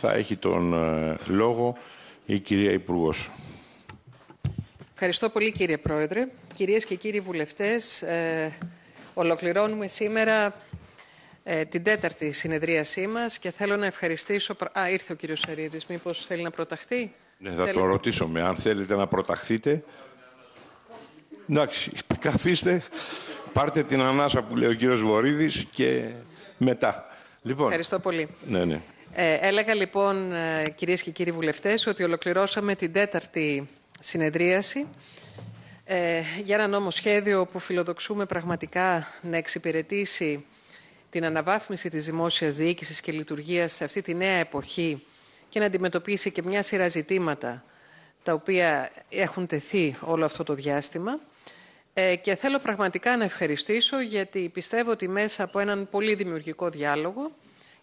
θα έχει τον ε, λόγο η κυρία Υπουργός. Ευχαριστώ πολύ κύριε Πρόεδρε. Κυρίες και κύριοι βουλευτές, ε, ολοκληρώνουμε σήμερα ε, την τέταρτη συνεδρίασή μας και θέλω να ευχαριστήσω... Α, ήρθε ο κύριος Σαρίδης, μήπως θέλει να προταχθεί. Ναι, θα τον το ρωτήσω με, αν θέλετε να προταχθείτε. Εντάξει, καθίστε, πάρτε την ανάσα που λέει ο κύριος Βορύδης και μετά. Λοιπόν, Ευχαριστώ πολύ. Ναι, ναι. Ε, έλεγα λοιπόν, ε, κυρίες και κύριοι βουλευτές, ότι ολοκληρώσαμε την τέταρτη συνεδρίαση ε, για ένα σχέδιο που φιλοδοξούμε πραγματικά να εξυπηρετήσει την αναβάθμιση της δημόσιας διοίκησης και λειτουργίας σε αυτή τη νέα εποχή και να αντιμετωπίσει και μια σειρά ζητήματα τα οποία έχουν τεθεί όλο αυτό το διάστημα. και θέλω πραγματικά να ευχαριστήσω γιατί πιστεύω ότι μέσα από έναν πολύ δημιουργικό διάλογο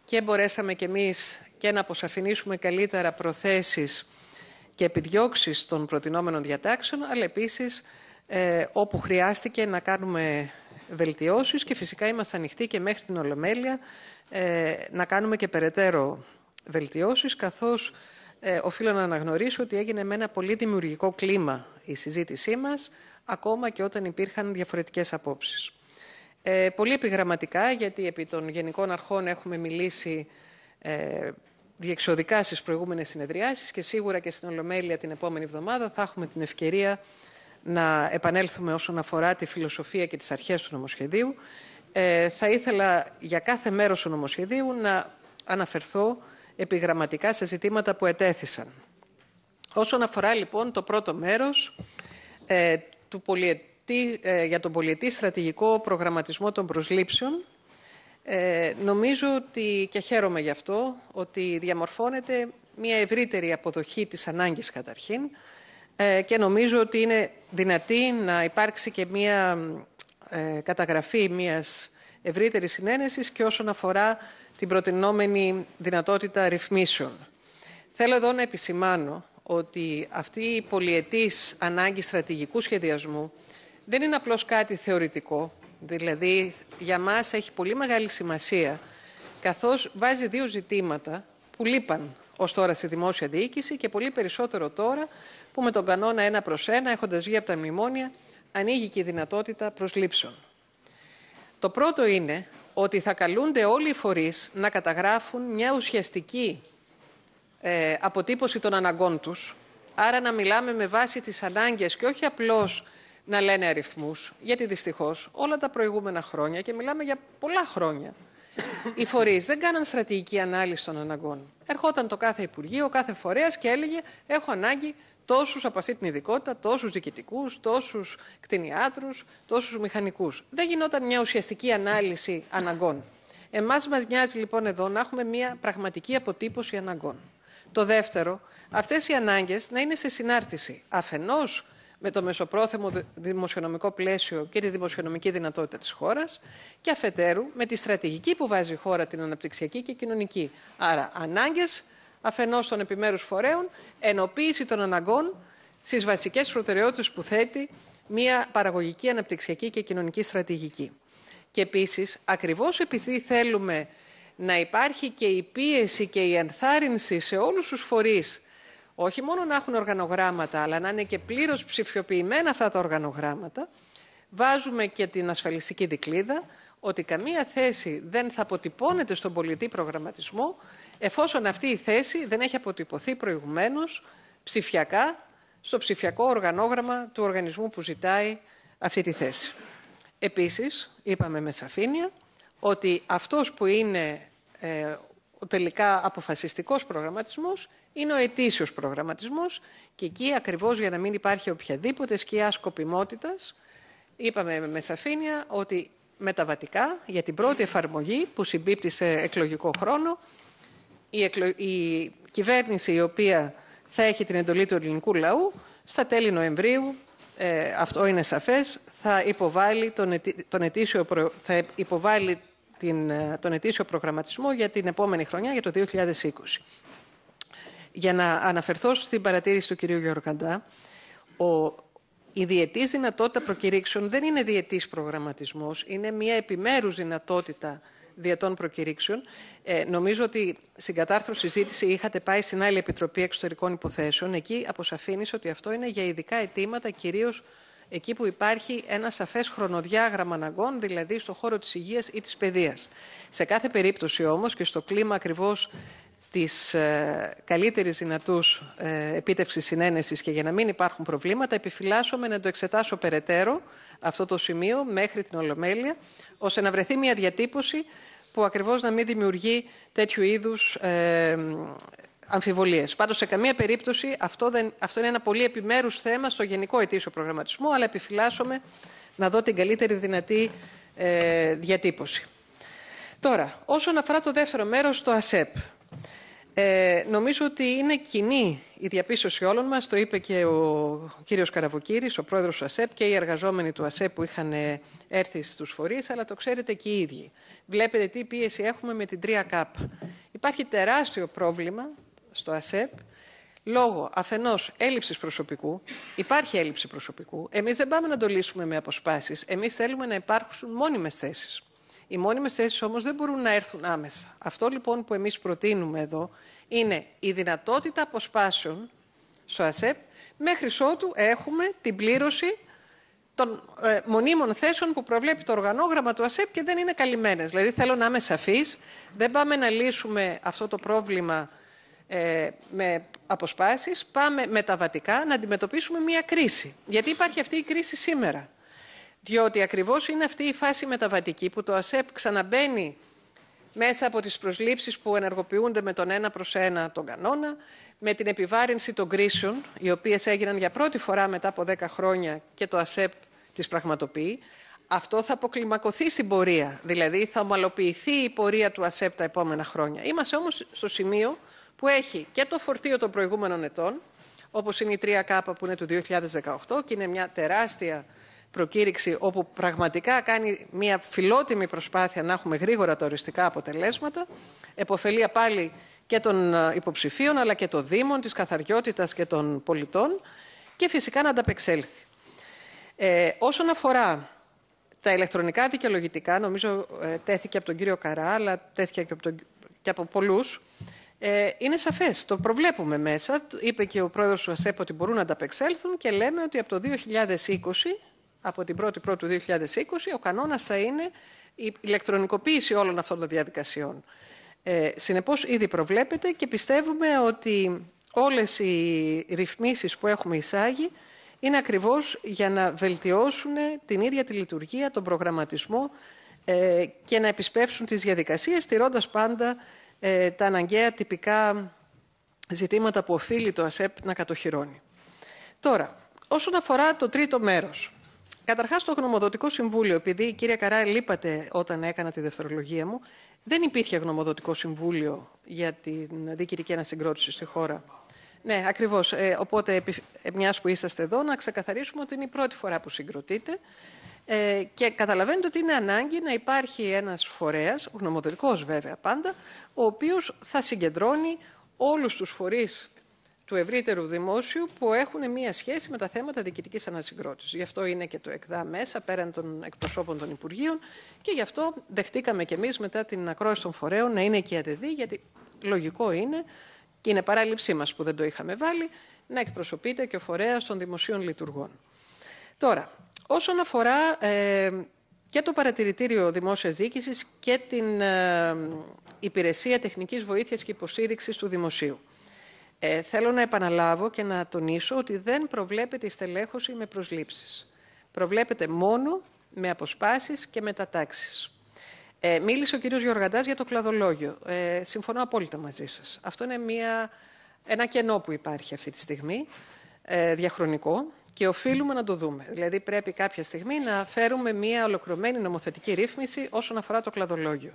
και μπορέσαμε κι εμείς και να αποσαφηνίσουμε καλύτερα προθέσεις και επιδιώξεις των προτινόμενων διατάξεων, αλλά επίσης ε, όπου χρειάστηκε να κάνουμε βελτιώσεις και φυσικά είμαστε ανοιχτοί και μέχρι την Ολομέλεια ε, να κάνουμε και περαιτέρω βελτιώσεις, καθώς ε, οφείλω να αναγνωρίσω ότι έγινε με ένα πολύ δημιουργικό κλίμα η συζήτησή μας, ακόμα και όταν υπήρχαν διαφορετικές απόψεις. Ε, πολύ επιγραμματικά, γιατί επί των γενικών αρχών έχουμε μιλήσει ε, διεξοδικά στις προηγούμενες συνεδριάσεις και σίγουρα και στην Ολομέλεια την επόμενη εβδομάδα θα έχουμε την ευκαιρία να επανέλθουμε όσον αφορά τη φιλοσοφία και τις αρχές του νομοσχεδίου. Ε, θα ήθελα για κάθε μέρος του νομοσχεδίου να αναφερθώ επιγραμματικά σε ζητήματα που ετέθησαν. Όσον αφορά λοιπόν το πρώτο μέρος ε, του πολιετ ε, για τον πολιτή στρατηγικό προγραμματισμό των προσλήψεων. Ε, νομίζω ότι, και χαίρομαι γι' αυτό, ότι διαμορφώνεται μια ευρύτερη αποδοχή της ανάγκης καταρχήν ε, και νομίζω ότι είναι δυνατή να υπάρξει και μια ε, καταγραφή μιας ευρύτερης συνένεσης και όσον αφορά την προτινόμενη δυνατότητα ρυθμίσεων. Θέλω εδώ να επισημάνω ότι αυτή η πολιετής ανάγκη στρατηγικού σχεδιασμού δεν είναι απλώς κάτι θεωρητικό. Δηλαδή, για μας έχει πολύ μεγάλη σημασία, καθώς βάζει δύο ζητήματα που λείπαν ως τώρα στη δημόσια διοίκηση και πολύ περισσότερο τώρα που με τον κανόνα ένα προς ένα, έχοντας βγει από τα μνημόνια, ανοίγει και η δυνατότητα προσλήψεων. Το πρώτο είναι ότι θα καλούνται όλοι οι φορείς να καταγράφουν μια ουσιαστική ε, αποτύπωση των αναγκών τους, άρα να μιλάμε με βάση τις ανάγκες και όχι απλώς να λένε αριθμούς. γιατί δυστυχώς όλα τα προηγούμενα χρόνια, και μιλάμε για πολλά χρόνια, οι φορείς δεν κάναν στρατηγική ανάλυση των αναγκών. Ερχόταν το κάθε Υπουργείο, κάθε φορέας και έλεγε έχω ανάγκη τόσους από αυτή την ειδικότητα, τόσους διοικητικούς, τόσους κτηνιάτρους, τόσους μηχανικούς. Δεν γινόταν μια ουσιαστική ανάλυση αναγκών. Εμάς μας νοιάζει λοιπόν εδώ να έχουμε μια πραγματική αποτύπωση αναγκών. Το δεύτερο, αυτές οι ανάγκες να είναι σε συνάρτηση Αφενός με το μεσοπρόθεμο δημοσιονομικό πλαίσιο και τη δημοσιονομική δυνατότητα της χώρας και αφετέρου με τη στρατηγική που βάζει η χώρα την αναπτυξιακή και κοινωνική. Άρα ανάγκες αφενός των επιμέρους φορέων, ενοποίηση των αναγκών στις βασικές προτεραιότητες που θέτει μια παραγωγική, αναπτυξιακή και κοινωνική στρατηγική. Και επίσης, ακριβώς επειδή θέλουμε να υπάρχει και η πίεση και η ενθάρρυνση σε όλους τους φορείς όχι μόνο να έχουν οργανογράμματα, αλλά να είναι και πλήρως ψηφιοποιημένα αυτά τα οργανογράμματα, βάζουμε και την ασφαλιστική δικλίδα, ότι καμία θέση δεν θα αποτυπώνεται στον πολιτή προγραμματισμό, εφόσον αυτή η θέση δεν έχει αποτυπωθεί προηγουμένως ψηφιακά στο ψηφιακό οργανόγραμμα του οργανισμού που ζητάει αυτή τη θέση. Επίσης, είπαμε με σαφήνεια, ότι αυτός που είναι ε, ο τελικά αποφασιστικός προγραμματισμός είναι ο ετήσιος προγραμματισμός και εκεί ακριβώς για να μην υπάρχει οποιαδήποτε σκιά σκοπιμότητας, είπαμε με σαφήνεια ότι μεταβατικά για την πρώτη εφαρμογή που συμπίπτει σε εκλογικό χρόνο, η, η κυβέρνηση η οποία θα έχει την εντολή του ελληνικού λαού, στα τέλη Νοεμβρίου, ε, αυτό είναι σαφές, θα υποβάλει τον, τον θα υποβάλει την... Ε, τον ετήσιο προγραμματισμό για την επόμενη χρονιά, για το 2020. Για να αναφερθώ στην παρατήρηση του κυρίου Γεωργαντά, ο, η διετής δυνατότητα προκηρύξεων δεν είναι διετής προγραμματισμός, είναι μια επιμέρους δυνατότητα διετών προκηρύξεων. Ε, νομίζω ότι στην κατάρθρωση συζήτηση είχατε πάει στην άλλη Επιτροπή Εξωτερικών Υποθέσεων. Εκεί αποσαφήνισε ότι αυτό είναι για ειδικά αιτήματα, κυρίως εκεί που υπάρχει ένα σαφές χρονοδιάγραμμα αναγκών, δηλαδή στον χώρο της υγείας ή της παιδείας. Σε κάθε περίπτωση όμως και στο κλίμα ακριβώς της καλύτερη καλύτερης δυνατούς ε, επίτευξης συνένεσης και για να μην υπάρχουν προβλήματα, επιφυλάσσομαι να το εξετάσω περαιτέρω αυτό το σημείο μέχρι την Ολομέλεια, ώστε να βρεθεί μια διατύπωση που ακριβώς να μην δημιουργεί τέτοιου είδους ε, αμφιβολίες. Πάντως, σε καμία περίπτωση, αυτό, δεν, αυτό είναι ένα πολύ επιμέρους θέμα στο γενικό ετήσιο προγραμματισμό, αλλά επιφυλάσσομαι να δω την καλύτερη δυνατή ε, διατύπωση. Τώρα, όσον αφορά το δεύτερο μέρος, το ΑΣΕΠ. Ε, νομίζω ότι είναι κοινή η διαπίστωση όλων μας, το είπε και ο κύριος Καραβοκύρης, ο πρόεδρος του ΑΣΕΠ και οι εργαζόμενοι του ΑΣΕΠ που είχαν ε, έρθει στους φορείς, αλλά το ξέρετε και οι ίδιοι. Βλέπετε τι πίεση έχουμε με την 3ΚΑΠ. Υπάρχει τεράστιο πρόβλημα στο ΑΣΕΠ λόγω αφενός έλλειψης προσωπικού, υπάρχει έλλειψη προσωπικού. Εμείς δεν πάμε να το λύσουμε με αποσπάσεις. Εμείς θέλουμε να υπάρχουν μόνιμες θέσεις. Οι μόνιμες θέσεις όμως δεν μπορούν να έρθουν άμεσα. Αυτό λοιπόν που εμείς προτείνουμε εδώ είναι η δυνατότητα αποσπάσεων στο ΑΣΕΠ μέχρι ότου έχουμε την πλήρωση των ε, μονίμων θέσεων που προβλέπει το οργανόγραμμα του ΑΣΕΠ και δεν είναι καλυμμένες. Δηλαδή θέλω να είμαι σαφής, δεν πάμε να λύσουμε αυτό το πρόβλημα ε, με αποσπάσεις, πάμε μεταβατικά να αντιμετωπίσουμε μια κρίση. Γιατί υπάρχει αυτή η κρίση σήμερα. Διότι ακριβώς είναι αυτή η φάση μεταβατική που το ΑΣΕΠ ξαναμπαίνει μέσα από τις προσλήψεις που ενεργοποιούνται με τον ένα προς ένα τον κανόνα, με την επιβάρυνση των κρίσεων, οι οποίες έγιναν για πρώτη φορά μετά από 10 χρόνια και το ΑΣΕΠ τις πραγματοποιεί, αυτό θα αποκλιμακωθεί στην πορεία, δηλαδή θα ομαλοποιηθεί η πορεία του ΑΣΕΠ τα επόμενα χρόνια. Είμαστε όμως στο σημείο που έχει και το φορτίο των προηγούμενων ετών, όπως είναι η 3K που είναι του 2018 και είναι μια τεράστια προκήρυξη όπου πραγματικά κάνει μια φιλότιμη προσπάθεια να έχουμε γρήγορα τα οριστικά αποτελέσματα. Εποφελία πάλι και των ε, υποψηφίων αλλά και των Δήμων, της καθαριότητας και των πολιτών και φυσικά να ανταπεξέλθει. Ε, όσον αφορά τα ηλεκτρονικά δικαιολογητικά, νομίζω ε, τέθηκε από τον κύριο Καρά, αλλά τέθηκε και από, τον, και από πολλούς, ε, είναι σαφές, το προβλέπουμε μέσα. Είπε και ο πρόεδρος του ΑΣΕΠ ότι μπορούν να ανταπεξέλθουν και λέμε ότι από το 2020 από την 1η του 2020 ο κανόνας θα είναι η ηλεκτρονικοποίηση όλων αυτών των διαδικασιών. Ε, συνεπώς ήδη προβλέπεται και πιστεύουμε ότι όλες οι ρυθμίσεις που έχουμε εισάγει είναι ακριβώς για να βελτιώσουν την ίδια τη λειτουργία, τον προγραμματισμό ε, και να επισπεύσουν τις διαδικασίες, στηρώντας πάντα ε, τα αναγκαία τυπικά ζητήματα που οφείλει το ΑΣΕΠ να κατοχυρώνει. Τώρα, όσον αφορά το τρίτο μέρος, Καταρχάς, το γνωμοδοτικό συμβούλιο, επειδή η κυρία Καρά λείπατε όταν έκανα τη δευτερολογία μου, δεν υπήρχε γνωμοδοτικό συμβούλιο για την διοικητική ανασυγκρότηση στη χώρα. Ναι, ακριβώς. Ε, οπότε, ε, μιας που είσαστε εδώ, να ξεκαθαρίσουμε ότι είναι η πρώτη φορά που συγκροτείτε. Ε, και καταλαβαίνετε ότι είναι ανάγκη να υπάρχει ένας φορέας, γνωμοδοτικός βέβαια πάντα, ο οποίος θα συγκεντρώνει όλους τους φορείς του ευρύτερου δημόσιου που έχουν μία σχέση με τα θέματα διοικητικής ανασυγκρότησης. Γι' αυτό είναι και το ΕΚΔΑ μέσα, πέραν των εκπροσώπων των Υπουργείων και γι' αυτό δεχτήκαμε κι εμείς μετά την ακρόαση των φορέων να είναι και η γιατί λογικό είναι και είναι παράληψή μας που δεν το είχαμε βάλει, να εκπροσωπείται και ο φορέας των δημοσίων λειτουργών. Τώρα, όσον αφορά ε, και το Παρατηρητήριο Δημόσιας Διοίκησης και την ε, Υπηρεσία Τεχνικής Βοήθειας και Υποστήριξης του Δημοσίου. Ε, θέλω να επαναλάβω και να τονίσω ότι δεν προβλέπεται η στελέχωση με προσλήψεις. Προβλέπεται μόνο με αποσπάσεις και μετατάξεις. Ε, μίλησε ο κύριος Γιώργαντάς για το κλαδολόγιο. Ε, συμφωνώ απόλυτα μαζί σας. Αυτό είναι μια, ένα κενό που υπάρχει αυτή τη στιγμή, ε, διαχρονικό, και οφείλουμε να το δούμε. Δηλαδή πρέπει κάποια στιγμή να φέρουμε μια ολοκληρωμένη νομοθετική ρύθμιση όσον αφορά το κλαδολόγιο.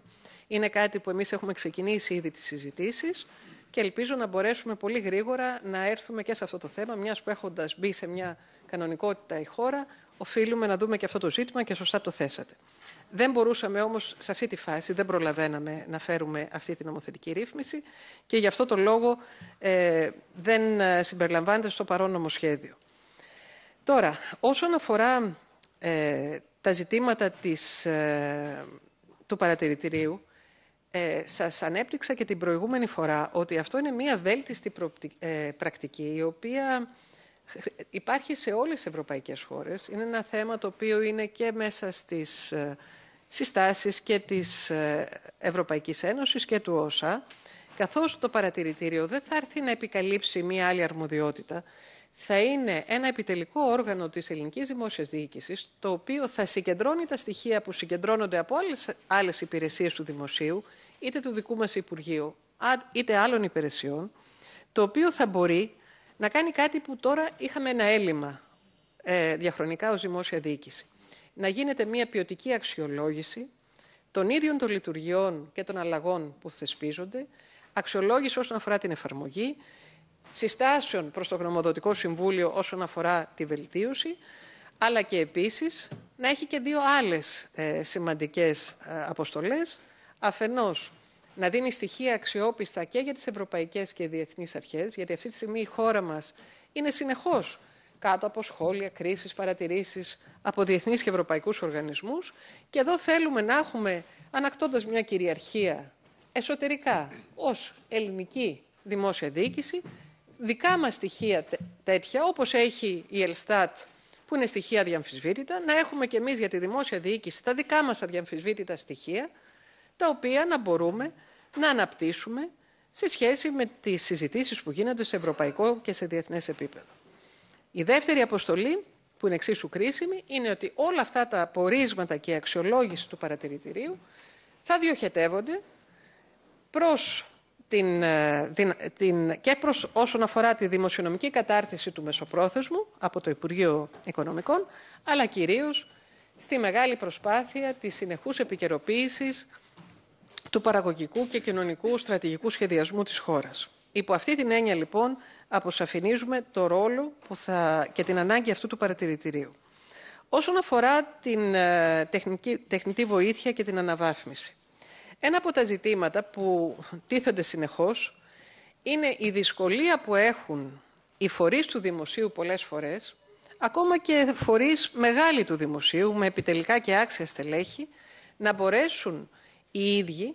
Είναι κάτι που εμείς έχουμε ξεκινήσει ήδη τις συζητήσεις και ελπίζω να μπορέσουμε πολύ γρήγορα να έρθουμε και σε αυτό το θέμα, μιας που έχοντας μπει σε μια κανονικότητα η χώρα, οφείλουμε να δούμε και αυτό το ζήτημα και σωστά το θέσατε. Δεν μπορούσαμε όμως σε αυτή τη φάση, δεν προλαβαίναμε να φέρουμε αυτή την νομοθετική ρύθμιση και γι' αυτό το λόγο ε, δεν ε, συμπεριλαμβάνεται στο παρόν νομοσχέδιο. Τώρα, όσον αφορά ε, τα ζητήματα της, ε, του παρατηρητηρίου, ε, σας ανέπτυξα και την προηγούμενη φορά ότι αυτό είναι μία βέλτιστη ε, πρακτική η οποία υπάρχει σε όλες τις ευρωπαϊκές χώρες. Είναι ένα θέμα το οποίο είναι και μέσα στις ε, συστάσεις και της ε, Ευρωπαϊκής Ένωσης και του ΩΣΑ, καθώς το παρατηρητήριο δεν θα έρθει να επικαλύψει μία άλλη αρμοδιότητα θα είναι ένα επιτελικό όργανο της ελληνικής δημόσιας διοίκησης, το οποίο θα συγκεντρώνει τα στοιχεία που συγκεντρώνονται από άλλες, άλλες υπηρεσίες του Δημοσίου, είτε του δικού μας Υπουργείου, είτε άλλων υπηρεσιών, το οποίο θα μπορεί να κάνει κάτι που τώρα είχαμε ένα έλλειμμα ε, διαχρονικά ως δημόσια διοίκηση. Να γίνεται μια ποιοτική αξιολόγηση των ίδιων των λειτουργιών και των αλλαγών που θεσπίζονται, αξιολόγηση όσον αφορά την εφαρμογή συστάσεων προς το Γνωμοδοτικό Συμβούλιο όσον αφορά τη βελτίωση, αλλά και επίσης να έχει και δύο άλλες ε, σημαντικές ε, αποστολές. Αφενός, να δίνει στοιχεία αξιόπιστα και για τις ευρωπαϊκές και διεθνείς αρχές, γιατί αυτή τη στιγμή η χώρα μας είναι συνεχώς κάτω από σχόλια, κρίσεις, παρατηρήσεις από διεθνείς και ευρωπαϊκούς οργανισμούς. Και εδώ θέλουμε να έχουμε, ανακτώντας μια κυριαρχία εσωτερικά ως ελληνική δημόσια διοίκηση, δικά μας στοιχεία τέτοια, όπως έχει η Ελστάτ, που είναι στοιχεία αδιαμφισβήτητα, να έχουμε και εμείς για τη δημόσια διοίκηση τα δικά μας αδιαμφισβήτητα στοιχεία, τα οποία να μπορούμε να αναπτύσσουμε σε σχέση με τις συζητήσεις που γίνονται σε ευρωπαϊκό και σε διεθνές επίπεδο. Η δεύτερη αποστολή, που είναι εξίσου κρίσιμη, είναι ότι όλα αυτά τα πορίσματα και η αξιολόγηση του παρατηρητηρίου θα διοχετεύονται προς ε, την, την, και προς όσον αφορά τη δημοσιονομική κατάρτιση του Μεσοπρόθεσμου από το Υπουργείο Οικονομικών, αλλά κυρίως στη μεγάλη προσπάθεια της συνεχούς επικαιροποίησης του παραγωγικού και κοινωνικού στρατηγικού σχεδιασμού της χώρας. Υπό αυτή την έννοια, λοιπόν, αποσαφηνίζουμε το ρόλο που θα... και την ανάγκη αυτού του παρατηρητηρίου. Όσον αφορά την ε, τεχνική, τεχνητή βοήθεια και την αναβάθμιση, ένα από τα ζητήματα που τίθενται συνεχώς είναι η δυσκολία που έχουν οι φορείς του δημοσίου πολλές φορές, ακόμα και φορείς μεγάλοι του δημοσίου, με επιτελικά και άξια στελέχη, να μπορέσουν οι ίδιοι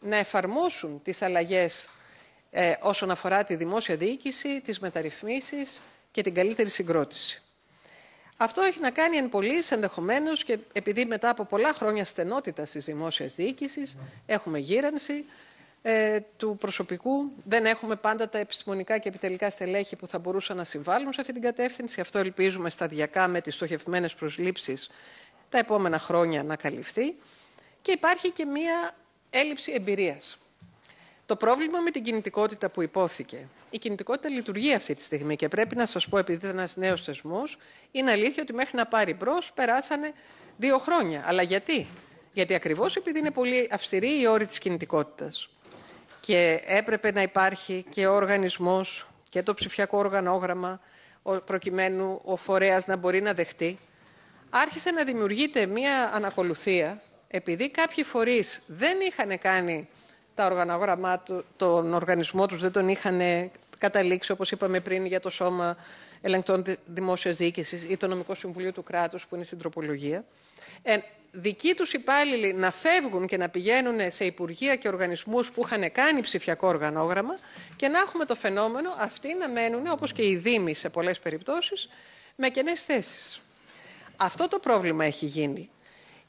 να εφαρμόσουν τις αλλαγές ε, όσον αφορά τη δημόσια διοίκηση, τις μεταρρυθμίσεις και την καλύτερη συγκρότηση. Αυτό έχει να κάνει εν πολύ ενδεχομένως και επειδή μετά από πολλά χρόνια στενότητας της δημόσιας διοίκησης έχουμε γύρανση ε, του προσωπικού. Δεν έχουμε πάντα τα επιστημονικά και επιτελικά στελέχη που θα μπορούσαν να συμβάλλουν σε αυτή την κατεύθυνση. Αυτό ελπίζουμε σταδιακά με τις στοχευμένες προσλήψεις τα επόμενα χρόνια να καλυφθεί. Και υπάρχει και μία έλλειψη εμπειρίας. Το πρόβλημα με την κινητικότητα που υπόθηκε. Η κινητικότητα λειτουργεί αυτή τη στιγμή και πρέπει να σας πω, επειδή ήταν ένας νέος θεσμός, είναι αλήθεια ότι μέχρι να πάρει μπρος περάσανε δύο χρόνια. Αλλά γιατί, γιατί ακριβώς επειδή είναι πολύ αυστηρή η όρη της κινητικότητας. Και έπρεπε να υπάρχει και ο οργανισμός και το ψηφιακό οργανόγραμμα, προκειμένου ο φορέας να μπορεί να δεχτεί. Άρχισε να δημιουργείται μία ανακολουθία, επειδή κάποιοι φορείς δεν είχαν κάνει τα οργανόγραμμά του, τον οργανισμό τους δεν τον είχαν καταλήξει, όπως είπαμε πριν, για το Σώμα Ελεγκτών Δημόσιας Διοίκησης ή το Νομικό Συμβουλίο του Κράτους, που είναι στην τροπολογία. Ε, δικοί τους υπάλληλοι να φεύγουν και να πηγαίνουν σε υπουργεία και οργανισμούς που είχαν κάνει ψηφιακό οργανόγραμμα και να έχουμε το φαινόμενο αυτοί να μένουν, όπως και οι Δήμοι σε πολλές περιπτώσεις, με κενές θέσεις. Αυτό το πρόβλημα έχει γίνει.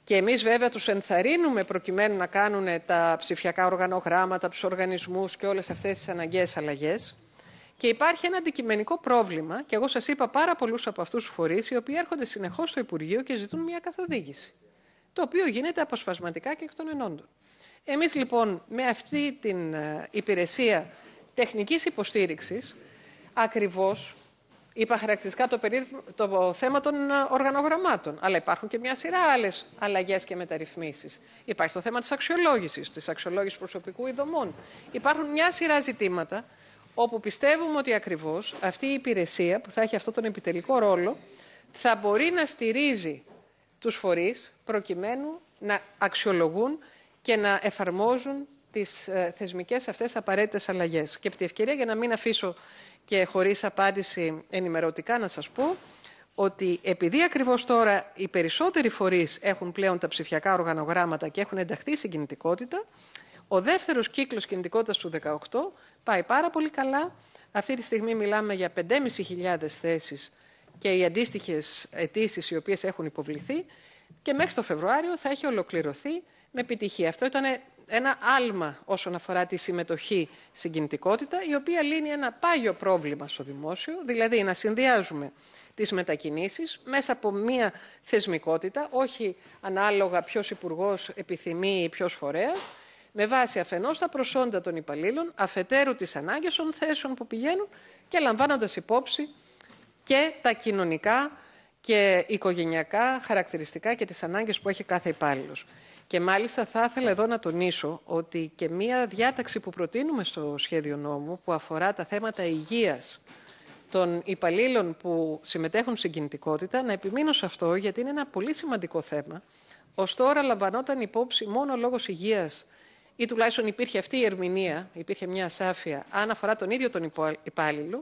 Και εμείς βέβαια τους ενθαρρύνουμε προκειμένου να κάνουν τα ψηφιακά οργανογράμματα, τους οργανισμούς και όλες αυτές τις αναγκαίες αλλαγές. Και υπάρχει ένα αντικειμενικό πρόβλημα, και εγώ σας είπα πάρα πολλούς από αυτούς τους φορείς οι οποίοι έρχονται συνεχώς στο Υπουργείο και ζητούν μια καθοδήγηση, το οποίο γίνεται αποσπασματικά και εκ των ενόντων. Εμείς, λοιπόν με αυτή την ε, υπηρεσία τεχνικής υποστήριξης ακριβώς. Είπα χαρακτηριστικά το, το θέμα των ε, οργανογραμμάτων, αλλά υπάρχουν και μια σειρά άλλες αλλαγές και μεταρρυθμίσεις. Υπάρχει το θέμα της αξιολόγησης, της αξιολόγησης προσωπικού ειδωμών. Υπάρχουν μια σειρά ζητήματα όπου πιστεύουμε ότι ακριβώς αυτή η υπηρεσία που θα έχει αυτόν τον επιτελικό ρόλο θα μπορεί να στηρίζει τους φορείς προκειμένου να αξιολογούν και να εφαρμόζουν τις ε, θεσμικές αυτές απαραίτητες αλλαγές. Και από τη ευκαιρία, για να μην αφήσω και χωρίς απάντηση ενημερωτικά να σας πω ότι επειδή ακριβώς τώρα οι περισσότεροι φορείς έχουν πλέον τα ψηφιακά οργανογράμματα και έχουν ενταχθεί στην κινητικότητα, ο δεύτερος κύκλος κινητικότητας του 18 πάει πάρα πολύ καλά. Αυτή τη στιγμή μιλάμε για 5.500 θέσεις και οι αντίστοιχες αιτήσεις οι οποίες έχουν υποβληθεί και μέχρι το Φεβρουάριο θα έχει ολοκληρωθεί με επιτυχία. Αυτό ήταν ένα άλμα όσον αφορά τη συμμετοχή συγκινητικότητα, η οποία λύνει ένα πάγιο πρόβλημα στο δημόσιο, δηλαδή να συνδυάζουμε τις μετακινήσεις μέσα από μία θεσμικότητα, όχι ανάλογα ποιος υπουργός επιθυμεί ή ποιος φορέας, με βάση αφενός τα προσόντα των υπαλλήλων, αφετέρου τις ανάγκες των θέσεων που πηγαίνουν και λαμβάνοντας υπόψη και τα κοινωνικά και οικογενειακά χαρακτηριστικά και τις ανάγκες που έχει κάθε υπάλληλος. Και μάλιστα θα ήθελα εδώ να τονίσω ότι και μία διάταξη που προτείνουμε στο σχέδιο νόμου που αφορά τα θέματα υγείας των υπαλλήλων που συμμετέχουν στην κινητικότητα, να επιμείνω σε αυτό γιατί είναι ένα πολύ σημαντικό θέμα. Ως τώρα λαμβανόταν υπόψη μόνο λόγω υγείας ή τουλάχιστον υπήρχε αυτή η ερμηνεία, υπήρχε μια διαταξη που προτεινουμε στο σχεδιο νομου που αφορα τα θεματα υγειας των υπαλληλων που συμμετεχουν στην κινητικοτητα να επιμεινω σε αυτο γιατι ειναι ενα πολυ σημαντικο θεμα Ως τωρα λαμβανοταν υποψη μονο λογω υπήρχε αυτή η τουλαχιστον υπηρχε αυτη η ερμηνεια υπηρχε μια ασαφεια αν αφορά τον ίδιο τον υπάλληλο,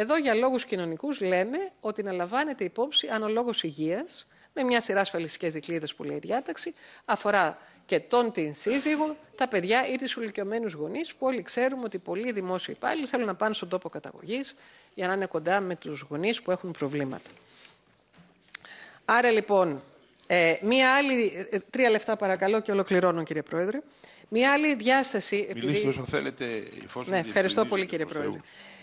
εδώ για λόγους κοινωνικούς λέμε ότι να λαμβάνεται υπόψη αν ο λόγος υγείας, με μια σειρά ασφαλιστικές δικλείδες που λέει η διάταξη, αφορά και τον την σύζυγο, τα παιδιά ή τις ηλικιωμένους γονείς που όλοι ξέρουμε ότι πολλοί δημόσιοι υπάλληλοι θέλουν να πάνε στον τόπο καταγωγής για να είναι κοντά με τους γονείς που έχουν προβλήματα. Άρα λοιπόν, ε, μία άλλη. Ε, ε, τρία λεφτά παρακαλώ και ολοκληρώνω, κύριε Πρόεδρε. Μία άλλη διάσταση. Επειδή... όσο θέλετε, εφόσον. Ναι, ευχαριστώ πολύ, κύριε Πρόεδρε.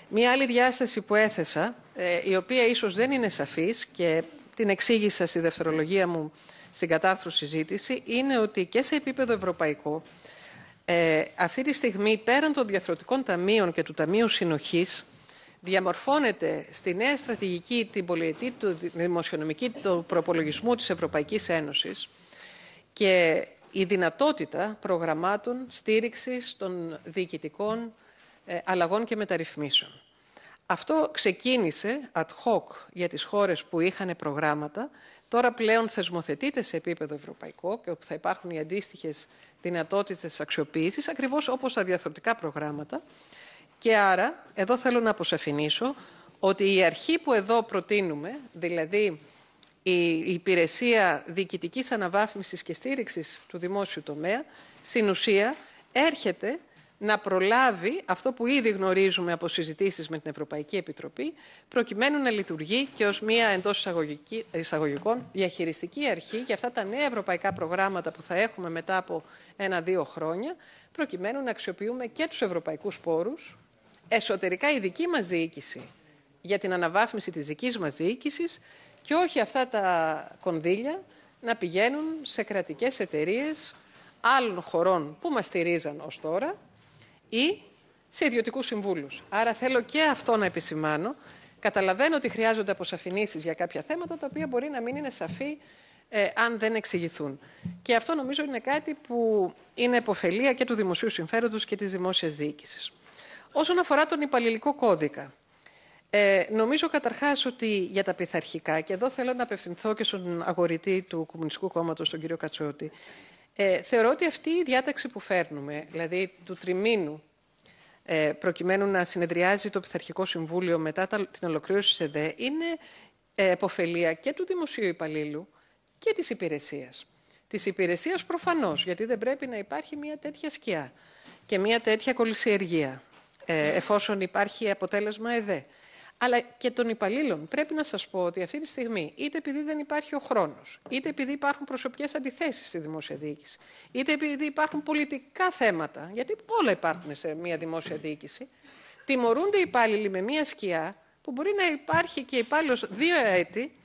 Μία άλλη διάσταση που έθεσα, ε, η οποία ίσως δεν είναι σαφής και την εξήγησα στη δευτερολογία μου στην κατάρθρωση συζήτηση, είναι ότι και σε επίπεδο ευρωπαϊκό, ε, αυτή τη στιγμή, πέραν των διαθροτικών ταμείων και του Ταμείου Συνοχής, διαμορφώνεται στη νέα στρατηγική την πολιετή του δημοσιονομική του προπολογισμού της Ευρωπαϊκής Ένωσης και η δυνατότητα προγραμμάτων στήριξης των διοικητικών ε, αλλαγών και μεταρρυθμίσεων. Αυτό ξεκίνησε ad hoc για τις χώρες που είχαν προγράμματα. Τώρα πλέον θεσμοθετείται σε επίπεδο ευρωπαϊκό και όπου θα υπάρχουν οι αντίστοιχες δυνατότητες αξιοποίησης, ακριβώς όπως τα διαθροτικά προγράμματα. Και άρα, εδώ θέλω να αποσαφηνίσω ότι η αρχή που εδώ προτείνουμε, δηλαδή η υπηρεσία διοικητικής αναβάθμισης και στήριξης του δημόσιου τομέα, στην ουσία έρχεται να προλάβει αυτό που ήδη γνωρίζουμε από συζητήσεις με την Ευρωπαϊκή Επιτροπή, προκειμένου να λειτουργεί και ως μία εντός εισαγωγικών διαχειριστική αρχή για αυτά τα νέα ευρωπαϊκά προγράμματα που θα έχουμε μετά από ένα-δύο χρόνια, προκειμένου να αξιοποιούμε και τους ευρωπαϊκούς πόρους, εσωτερικά η δική μας διοίκηση για την αναβάθμιση της δικής μας διοίκησης και όχι αυτά τα κονδύλια να πηγαίνουν σε κρατικές εταιρείες άλλων χωρών που μας στηρίζαν ως τώρα, ή σε ιδιωτικούς συμβούλους. Άρα θέλω και αυτό να επισημάνω. Καταλαβαίνω ότι χρειάζονται αποσαφηνήσεις για κάποια θέματα τα οποία μπορεί να μην είναι σαφή ε, αν δεν εξηγηθούν. Και αυτό νομίζω είναι κάτι που είναι εποφελία και του δημοσίου συμφέροντος και της δημόσιας διοίκησης. Όσον αφορά τον υπαλληλικό κώδικα, ε, νομίζω καταρχάς ότι για τα πειθαρχικά, και εδώ θέλω να απευθυνθώ και στον αγορητή του Κομμουνιστικού κόμματος τον κύριο Κατσότη, ε, θεωρώ ότι αυτή η διάταξη που φέρνουμε, δηλαδή του τριμήνου, ε, προκειμένου να συνεδριάζει το Πειθαρχικό Συμβούλιο μετά τα, την ολοκλήρωση της ΕΔΕ, είναι ε, και του δημοσίου υπαλλήλου και της υπηρεσίας. Της υπηρεσίας προφανώς, γιατί δεν πρέπει να υπάρχει μια τέτοια σκιά και μια τέτοια κολυσιεργία, ε, εφόσον υπάρχει αποτέλεσμα ΕΔΕ αλλά και των υπαλλήλων. Πρέπει να σας πω ότι αυτή τη στιγμή, είτε επειδή δεν υπάρχει ο χρόνος, είτε επειδή υπάρχουν προσωπικές αντιθέσεις στη δημόσια διοίκηση, είτε επειδή υπάρχουν πολιτικά θέματα, γιατί όλα υπάρχουν σε μια δημόσια διοίκηση, τιμωρούνται οι υπάλληλοι με μια σκιά που μπορεί να υπάρχει και υπάλληλος δύο έτη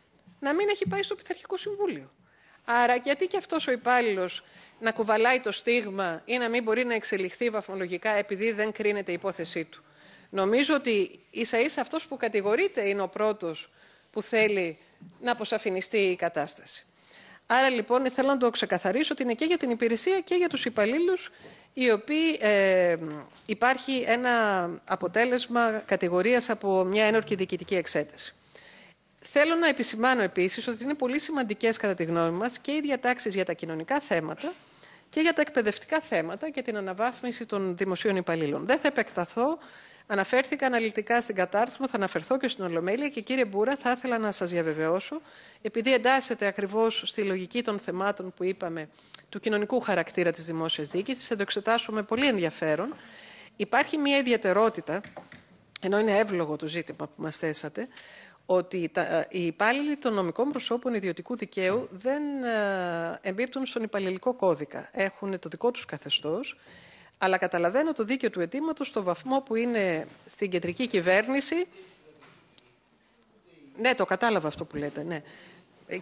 να μην έχει πάει στο Πειθαρχικό Συμβούλιο. Άρα, γιατί και αυτός ο υπάλληλος να κουβαλάει το στίγμα ή να μην μπορεί να εξελιχθεί βαθμολογικά επειδή δεν κρίνεται η υπόθεσή του. Νομίζω ότι ίσα ίσα αυτός που κατηγορείται είναι ο πρώτος που θέλει να αποσαφινιστεί η κατάσταση. Άρα λοιπόν θέλω να το ξεκαθαρίσω ότι είναι και για την υπηρεσία και για τους υπαλλήλους οι οποίοι ε, υπάρχει ένα αποτέλεσμα κατηγορίας από μια ένορκη διοικητική εξέταση. Θέλω να επισημάνω επίσης ότι είναι πολύ σημαντικές κατά τη γνώμη μας και οι διατάξεις για τα κοινωνικά θέματα και για τα εκπαιδευτικά θέματα και την αναβάθμιση των δημοσίων υπαλλήλων. Δεν θα επεκταθώ Αναφέρθηκα αναλυτικά στην κατάρθρο, θα αναφερθώ και στην Ολομέλεια και κύριε Μπούρα, θα ήθελα να σας διαβεβαιώσω, επειδή εντάσσεται ακριβώς στη λογική των θεμάτων που είπαμε του κοινωνικού χαρακτήρα της δημόσιας διοίκησης, θα το εξετάσουμε πολύ ενδιαφέρον. Υπάρχει μια ιδιαιτερότητα, ενώ είναι εύλογο το ζήτημα που μας θέσατε, ότι οι υπάλληλοι των νομικών προσώπων ιδιωτικού δικαίου δεν ε, εμπίπτουν στον υπαλληλικό κώδικα. Έχουν το δικό τους καθεστώς αλλά καταλαβαίνω το δίκαιο του αιτήματος στο βαθμό που είναι στην κεντρική κυβέρνηση. Ναι, το κατάλαβα αυτό που λέτε, ναι.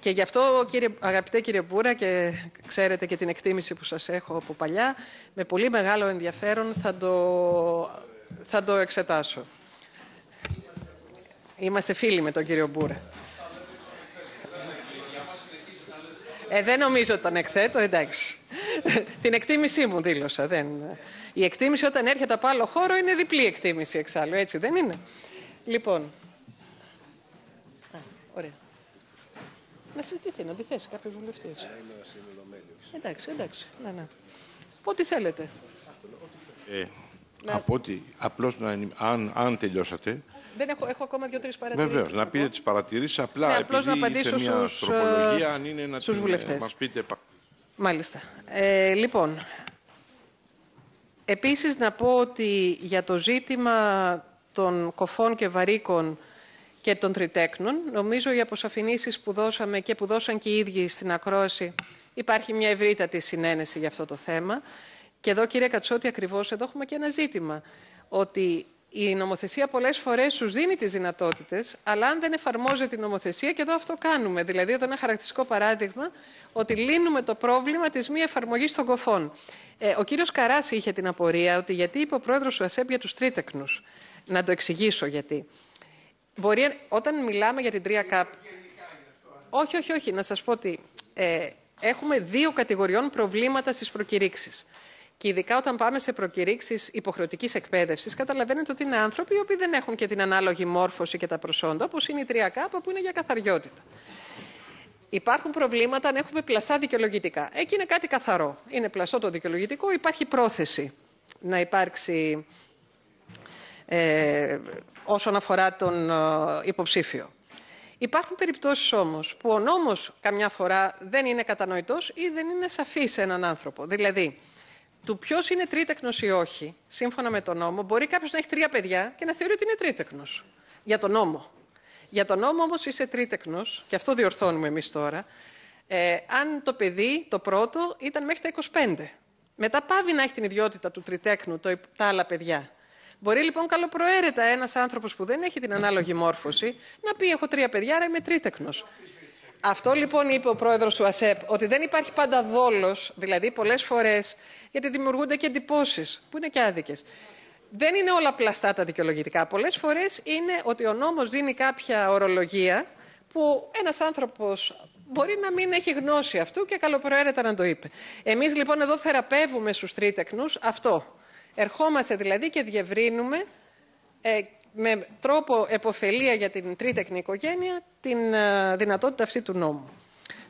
Και γι' αυτό, κύριε, αγαπητέ κύριε Μπούρα, και ξέρετε και την εκτίμηση που σας έχω από παλιά, με πολύ μεγάλο ενδιαφέρον θα το, θα το εξετάσω. Είμαστε φίλοι με τον κύριο Μπούρα. Ε, δεν νομίζω τον εκθέτω, εντάξει. την εκτίμησή μου δήλωσα. Δεν... Η εκτίμηση όταν έρχεται από άλλο χώρο είναι διπλή εκτίμηση εξάλλου, έτσι δεν είναι. Λοιπόν. Α, ωραία. Να συζητηθεί, να τη θέσει κάποιος βουλευτής. Ε, εντάξει, εντάξει. Να, ναι. Ό,τι θέλετε. Ε, να... Από ότι απλώς να, αν, αν τελειώσατε... Δεν έχω, έχω ακόμα δύο-τρει παρατηρήσεις. Βεβαίως, να λοιπόν. πείτε τις παρατηρήσεις. Απλά ναι, να απαντήσω μια στους, ε, αν είναι να ε, μας πείτε Μάλιστα. Ε, λοιπόν, επίσης να πω ότι για το ζήτημα των κοφών και βαρύκων και των τριτέκνων, νομίζω οι αποσαφηνήσεις που δώσαμε και που δώσαν και οι ίδιοι στην ακρόαση, υπάρχει μια ευρύτατη συνένεση για αυτό το θέμα. Και εδώ, κύριε Κατσότη, ακριβώς εδώ έχουμε και ένα ζήτημα. Ότι η νομοθεσία πολλές φορές σου δίνει τις δυνατότητες, αλλά αν δεν εφαρμόζεται η νομοθεσία, και εδώ αυτό κάνουμε. Δηλαδή, εδώ ένα χαρακτηριστικό παράδειγμα ότι λύνουμε το πρόβλημα της μη εφαρμογής των κοφών. Ε, ο κύριος Καράση είχε την απορία ότι γιατί είπε ο πρόεδρος του ΑΣΕΠ για τους τρίτεκνους. Να το εξηγήσω γιατί. Μπορεί, όταν μιλάμε για την 3ΚΑΠ. Όχι, όχι, όχι. Να σας πω ότι ε, έχουμε δύο κατηγοριών προβλήματα στις προκηρύξεις. Και ειδικά όταν πάμε σε προκηρύξεις υποχρεωτικής εκπαίδευσης, καταλαβαίνετε ότι είναι άνθρωποι οι οποίοι δεν έχουν και την ανάλογη μόρφωση και τα προσόντα, όπως είναι η 3K που είναι για καθαριότητα. Υπάρχουν προβλήματα αν έχουμε πλασά δικαιολογητικά. Εκεί είναι κάτι καθαρό. Είναι πλαστό το δικαιολογητικό, υπάρχει πρόθεση να υπάρξει ε, όσον αφορά τον ε, υποψήφιο. Υπάρχουν περιπτώσεις όμως που ο νόμος καμιά φορά δεν είναι κατανοητός ή δεν είναι σαφής σε έναν άνθρωπο. Δηλαδή, του ποιος είναι τρίτεκνος ή όχι, σύμφωνα με τον νόμο, μπορεί κάποιος να έχει τρία παιδιά και να θεωρεί ότι είναι τρίτεκνος. Για τον νόμο. Για τον νόμο όμως είσαι τρίτεκνος, και αυτό διορθώνουμε εμείς τώρα, ε, αν το παιδί, το πρώτο, ήταν μέχρι τα 25. Μετά πάβει να έχει την ιδιότητα του τριτέκνου τα άλλα παιδιά. Μπορεί λοιπόν καλοπροαίρετα ένας άνθρωπος που δεν έχει την ανάλογη μόρφωση να πει: Έχω τρία παιδιά, άρα είμαι τρίτεκνος. Αυτό λοιπόν είπε ο πρόεδρος του ΑΣΕΠ, ότι δεν υπάρχει πάντα δόλος, δηλαδή πολλές φορές, γιατί δημιουργούνται και εντυπωσει που είναι και άδικες. Δεν είναι όλα πλαστά τα δικαιολογητικά. Πολλές φορές είναι ότι ο νόμος δίνει κάποια ορολογία που ένας άνθρωπος μπορεί να μην έχει γνώση αυτού και καλοπροαίρετα να το είπε. Εμείς, λοιπόν εδώ θεραπεύουμε στους τρίτεκνού, αυτό. Ερχόμαστε δηλαδή και διευρύνουμε ε, με τρόπο εποφελία για την τρίτεκνη οικογένεια την ε, δυνατότητα αυτή του νόμου.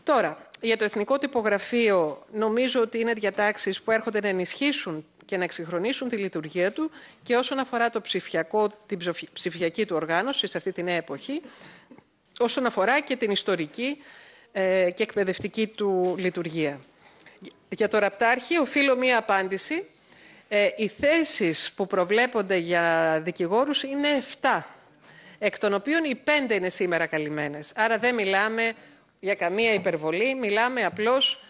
Τώρα, για το Εθνικό Τυπογραφείο νομίζω ότι είναι διατάξεις που έρχονται να ενισχύσουν και να εξυγχρονίσουν τη λειτουργία του και όσον αφορά το ψηφιακό, την ψηφιακή του οργάνωση σε αυτή την νέα εποχή, όσον αφορά και την ιστορική ε, και εκπαιδευτική του λειτουργία. Για το Ραπτάρχη οφείλω μία απάντηση ε, οι θέσεις που προβλέπονται για δικηγόρους είναι 7, εκ των οποίων οι 5 είναι σήμερα καλυμμένες. Άρα δεν μιλάμε για καμία υπερβολή, μιλάμε απλώς...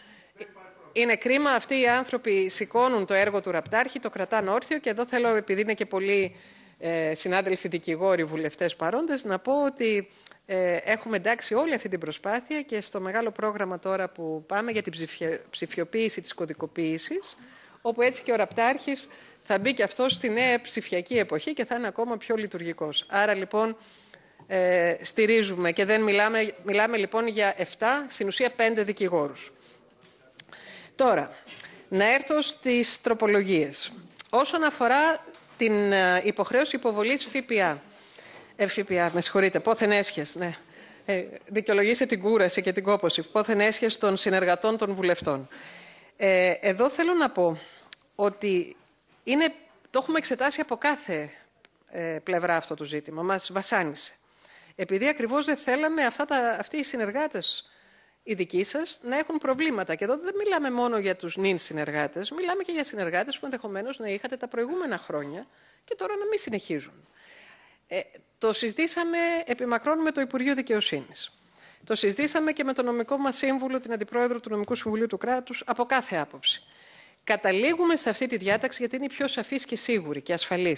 Είναι κρίμα αυτοί οι άνθρωποι σηκώνουν το έργο του Ραπτάρχη, το κρατάνε όρθιο και εδώ θέλω, επειδή είναι και πολλοί ε, συνάδελφοι δικηγόροι, βουλευτές παρόντες, να πω ότι ε, έχουμε εντάξει όλη αυτή την προσπάθεια και στο μεγάλο πρόγραμμα τώρα που πάμε για την ψηφιοποίηση της κωδικοποίησης, όπου έτσι και ο ραπτάρχης, θα μπει και αυτός στη νέα ψηφιακή εποχή και θα είναι ακόμα πιο λειτουργικός. Άρα λοιπόν ε, στηρίζουμε και δεν μιλάμε, μιλάμε λοιπόν για 7, στην ουσία 5 δικηγόρους. Τώρα, να έρθω στις τροπολογίες. Όσον αφορά την ε, υποχρέωση υποβολής ΦΠΑ, ε, ΦΠΑ, με συγχωρείτε, πόθεν έσχες, ναι. Ε, δικαιολογήστε την κούραση και την κόπωση, πόθεν έσχες των συνεργατών των βουλευτών. Ε, εδώ θέλω να πω ότι είναι, το έχουμε εξετάσει από κάθε ε, πλευρά αυτό το ζήτημα. Μας βασάνισε. Επειδή ακριβώς δεν θέλαμε αυτά τα, αυτοί οι συνεργάτες οι δικοί σας να έχουν προβλήματα. Και εδώ δεν μιλάμε μόνο για τους νυν συνεργάτες, μιλάμε και για συνεργάτες που ενδεχομένως να είχατε τα προηγούμενα χρόνια και τώρα να μην συνεχίζουν. Ε, το συζητήσαμε μακρόν με το Υπουργείο Δικαιοσύνης. Το συζητήσαμε και με τον νομικό μας σύμβουλο, την Αντιπρόεδρο του Νομικού Συμβουλίου του Κράτους, από κάθε άποψη. Καταλήγουμε σε αυτή τη διάταξη γιατί είναι η πιο σαφής και σίγουρη και ασφαλής.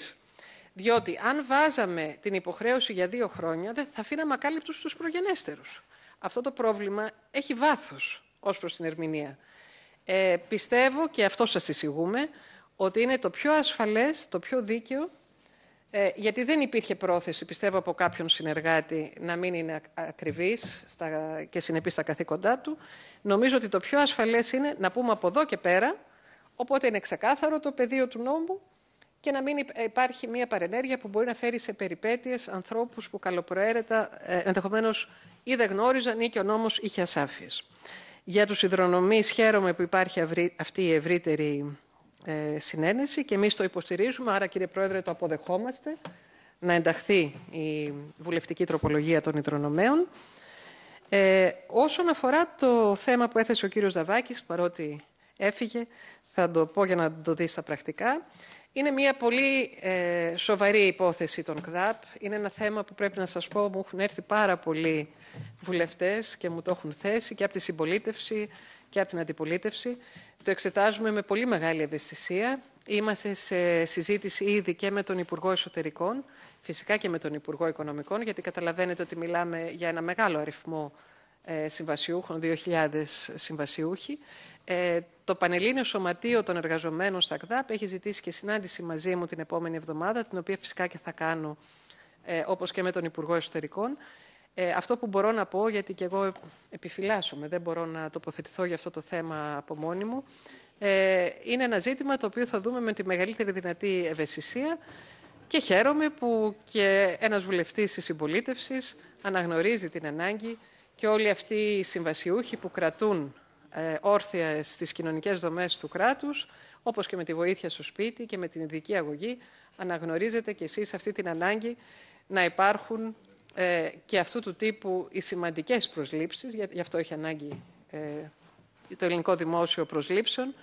Διότι αν βάζαμε την υποχρέωση για δύο χρόνια, δεν θα αφήναμε ακάλυπτους τους προγενέστερους. Αυτό το πρόβλημα έχει βάθος ως προς την ερμηνεία. Ε, πιστεύω και αυτό σας εισηγούμε ότι είναι το πιο ασφαλές, το πιο δίκαιο ε, γιατί δεν υπήρχε πρόθεση, πιστεύω, από κάποιον συνεργάτη να μην είναι ακριβή και συνεπής στα καθήκοντά του. Νομίζω ότι το πιο ασφαλές είναι να πούμε από εδώ και πέρα, οπότε είναι ξεκάθαρο το πεδίο του νόμου και να μην υπάρχει μια παρενέργεια που μπορεί να φέρει σε περιπέτειες ανθρώπους που καλοπροαίρετα ε, ενδεχομένως ή δεν γνώριζαν ή και ο νόμος είχε ασάφειες. Για τους υδρονομείς, χαίρομαι που υπάρχει αυτή η ευρύτερη ε, συνένεση και εμείς το υποστηρίζουμε, άρα κύριε Πρόεδρε το αποδεχόμαστε να ενταχθεί η βουλευτική τροπολογία των υδρονομέων. Ε, όσον αφορά το θέμα που έθεσε ο κύριος Δαβάκης, παρότι έφυγε, θα το πω για να το δεις στα πρακτικά, είναι μια πολύ ε, σοβαρή υπόθεση των ΚΔΑΠ. Είναι ένα θέμα που πρέπει να σας πω, μου έχουν έρθει πάρα πολλοί βουλευτές και μου το έχουν θέσει και από τη συμπολίτευση και από την αντιπολίτευση. Το εξετάζουμε με πολύ μεγάλη ευαισθησία. Είμαστε σε συζήτηση ήδη και με τον Υπουργό Εσωτερικών, φυσικά και με τον Υπουργό Οικονομικών, γιατί καταλαβαίνετε ότι μιλάμε για ένα μεγάλο αριθμό ε, συμβασιούχων, 2.000 συμβασιούχοι. Ε, το Πανελλήνιο Σωματείο των Εργαζομένων στα ΚΔΑΠ έχει ζητήσει και συνάντηση μαζί μου την επόμενη εβδομάδα, την οποία φυσικά και θα κάνω ε, όπως και με τον Υπουργό Εσωτερικών. Ε, αυτό που μπορώ να πω, γιατί και εγώ επιφυλάσσομαι, δεν μπορώ να τοποθετηθώ για αυτό το θέμα από μόνη μου, ε, είναι ένα ζήτημα το οποίο θα δούμε με τη μεγαλύτερη δυνατή ευαισθησία και χαίρομαι που και ένας βουλευτής της συμπολίτευσης αναγνωρίζει την ανάγκη και όλοι αυτοί οι συμβασιούχοι που κρατούν ε, όρθια στις κοινωνικές δομές του κράτους, όπως και με τη βοήθεια στο σπίτι και με την ειδική αγωγή, αναγνωρίζετε κι εσείς αυτή την ανάγκη να υπάρχουν ε, και αυτού του τύπου οι σημαντικές προσλήψεις, για, γι' αυτό έχει ανάγκη ε, το ελληνικό δημόσιο προσλήψεων,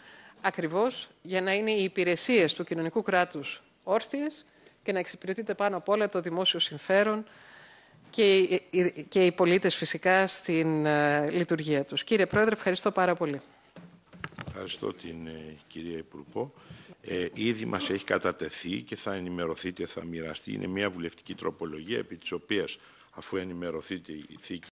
ακριβώς για να είναι οι υπηρεσίες του κοινωνικού κράτους όρθιες και να εξυπηρετείται πάνω απ' όλα το δημόσιο συμφέρον και οι, και οι πολίτες φυσικά στην ε, λειτουργία τους. Κύριε Πρόεδρε, ευχαριστώ πάρα πολύ. Ευχαριστώ την ε, κυρία Υπουργό ε, ήδη μας έχει κατατεθεί και θα ενημερωθείτε, θα μοιραστεί. Είναι μια βουλευτική τροπολογία επί της οποίας αφού ενημερωθείτε η θήκη